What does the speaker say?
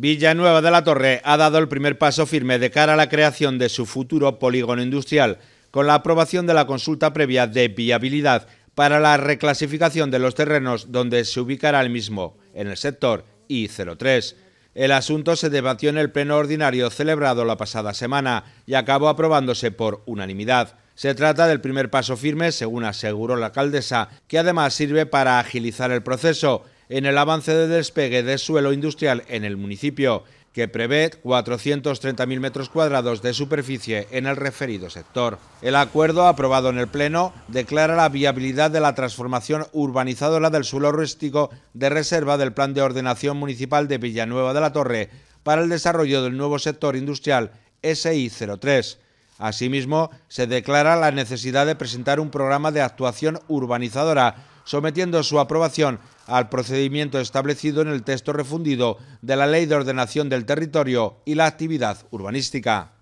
Villanueva de la Torre ha dado el primer paso firme de cara a la creación de su futuro polígono industrial, con la aprobación de la consulta previa de viabilidad para la reclasificación de los terrenos donde se ubicará el mismo, en el sector I03. El asunto se debatió en el pleno ordinario celebrado la pasada semana y acabó aprobándose por unanimidad. Se trata del primer paso firme, según aseguró la alcaldesa, que además sirve para agilizar el proceso en el avance de despegue de suelo industrial en el municipio, que prevé 430.000 metros cuadrados de superficie en el referido sector. El acuerdo aprobado en el Pleno declara la viabilidad de la transformación urbanizadora del suelo rústico de reserva del Plan de Ordenación Municipal de Villanueva de la Torre para el desarrollo del nuevo sector industrial SI03. Asimismo, se declara la necesidad de presentar un programa de actuación urbanizadora, sometiendo su aprobación al procedimiento establecido en el texto refundido de la Ley de Ordenación del Territorio y la Actividad Urbanística.